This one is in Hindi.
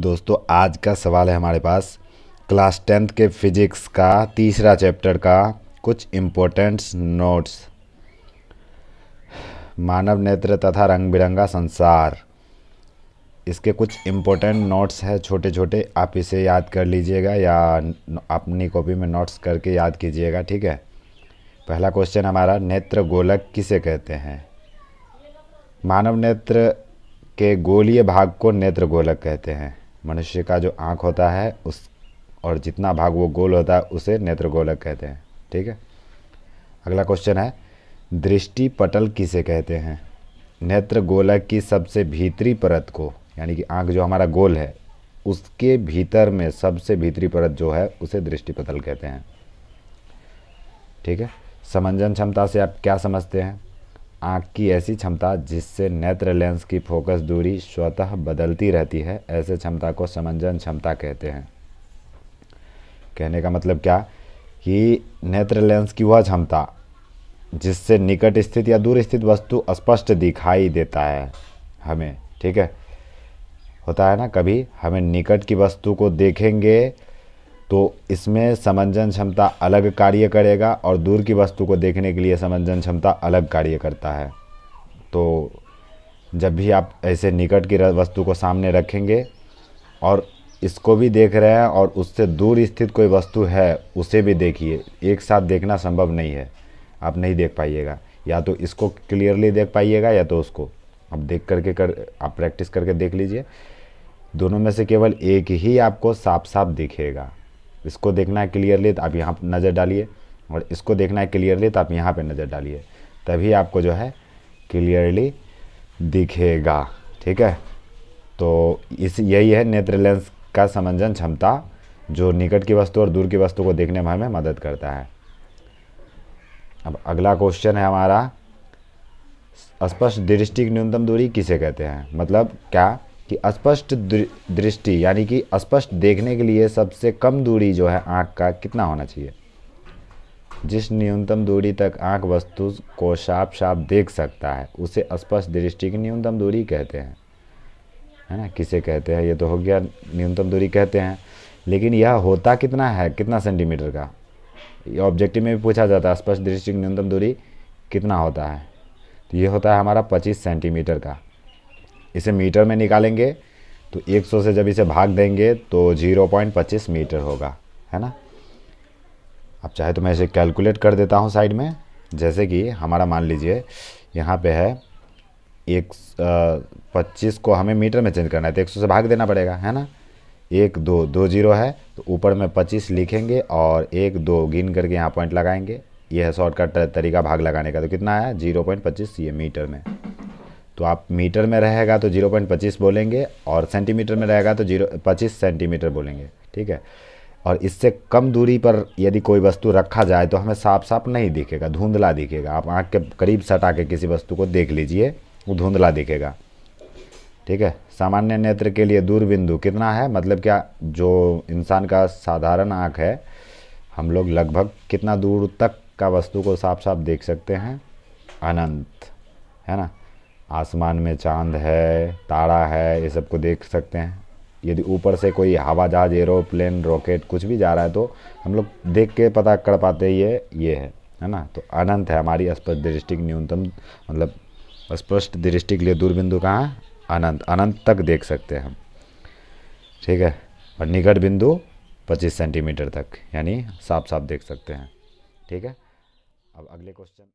दोस्तों आज का सवाल है हमारे पास क्लास टेंथ के फिजिक्स का तीसरा चैप्टर का कुछ इम्पोर्टेंट्स नोट्स मानव नेत्र तथा रंग बिरंगा संसार इसके कुछ इम्पोर्टेंट नोट्स हैं छोटे छोटे आप इसे याद कर लीजिएगा या अपनी कॉपी में नोट्स करके याद कीजिएगा ठीक है पहला क्वेश्चन हमारा नेत्र गोलक किसे कहते हैं मानव नेत्र के गोलीय भाग को नेत्र गोलक कहते हैं मनुष्य का जो आँख होता है उस और जितना भाग वो गोल होता है उसे नेत्र गोलक कहते हैं ठीक है अगला क्वेश्चन है दृष्टि पटल किसे कहते हैं नेत्र गोलक की सबसे भीतरी परत को यानी कि आँख जो हमारा गोल है उसके भीतर में सबसे भीतरी परत जो है उसे दृष्टि पटल कहते हैं ठीक है समंजन क्षमता से आप क्या समझते हैं आँख की ऐसी क्षमता जिससे नेत्र लेंस की फोकस दूरी स्वतः बदलती रहती है ऐसे क्षमता को समंजन क्षमता कहते हैं कहने का मतलब क्या कि नेत्र लेंस की वह क्षमता जिससे निकट स्थित या दूर स्थित वस्तु स्पष्ट दिखाई देता है हमें ठीक है होता है ना कभी हमें निकट की वस्तु को देखेंगे तो इसमें समंजन क्षमता अलग कार्य करेगा और दूर की वस्तु को देखने के लिए समंजन क्षमता अलग कार्य करता है तो जब भी आप ऐसे निकट की वस्तु को सामने रखेंगे और इसको भी देख रहे हैं और उससे दूर स्थित कोई वस्तु है उसे भी देखिए एक साथ देखना संभव नहीं है आप नहीं देख पाइएगा या तो इसको क्लियरली देख पाइएगा या तो उसको आप देख करके कर आप प्रैक्टिस करके देख लीजिए दोनों में से केवल एक ही आपको साफ साफ दिखेगा इसको देखना है क्लियरली तो आप यहाँ नज़र डालिए और इसको देखना है क्लियरली तो आप यहाँ पे नज़र डालिए तभी आपको जो है क्लियरली दिखेगा ठीक है तो इस यही है नेत्र लेंस का समंजन क्षमता जो निकट की वस्तु और दूर की वस्तु को देखने में हमें मदद करता है अब अगला क्वेश्चन है हमारा स्पष्ट दृष्टि की न्यूनतम दूरी किसे कहते हैं मतलब क्या कि स्पष्ट दृष्टि यानी कि स्पष्ट देखने के लिए सबसे कम दूरी जो है आँख का कितना होना चाहिए जिस न्यूनतम दूरी तक आँख वस्तु को साफ साफ देख सकता है उसे स्पष्ट दृष्टि की न्यूनतम दूरी कहते हैं है ना किसे कहते हैं ये तो हो गया न्यूनतम दूरी कहते हैं लेकिन यह होता कितना है कितना सेंटीमीटर का ये ऑब्जेक्टिव में भी पूछा जाता है स्पष्ट दृष्टि की न्यूनतम दूरी कितना होता है तो ये होता है हमारा पच्चीस सेंटीमीटर का इसे मीटर में निकालेंगे तो 100 से जब इसे भाग देंगे तो 0.25 मीटर होगा है ना अब चाहे तो मैं इसे कैलकुलेट कर देता हूँ साइड में जैसे कि हमारा मान लीजिए यहाँ पे है एक पच्चीस को हमें मीटर में चेंज करना है तो एक सौ से भाग देना पड़ेगा है ना एक दो दो जीरो है तो ऊपर में पच्चीस लिखेंगे और एक दो गिन करके यहाँ पॉइंट लगाएंगे यह है शॉर्टकट तरीका भाग लगाने का तो कितना है जीरो पॉइंट पच्चीस ये मीटर में तो आप मीटर में रहेगा तो जीरो पॉइंट पच्चीस बोलेंगे और सेंटीमीटर में रहेगा तो जीरो पच्चीस सेंटीमीटर बोलेंगे ठीक है और इससे कम दूरी पर यदि कोई वस्तु रखा जाए तो हमें साफ साफ नहीं दिखेगा धुंधला दिखेगा आप आँख के करीब सटा के किसी वस्तु को देख लीजिए वो धुंधला दिखेगा ठीक है सामान्य नेत्र के लिए दूरबिंदु कितना है मतलब क्या जो इंसान का साधारण आँख है हम लोग लगभग कितना दूर तक का वस्तु को साफ साफ देख सकते हैं अनंत है ना आसमान में चांद है तारा है ये सबको देख सकते हैं यदि ऊपर से कोई हवा जहाज एरोप्लेन रॉकेट कुछ भी जा रहा है तो हम लोग देख के पता कर पाते ये ये है है ना तो अनंत है हमारी स्पष्ट दृष्टि न्यूनतम मतलब स्पष्ट दृष्टि के लिए दूरबिंदु कहाँ है अनंत अनंत तक देख सकते हैं हम ठीक है और निकट बिंदु 25 सेंटीमीटर तक यानी साफ साफ देख सकते हैं ठीक है अब अगले क्वेश्चन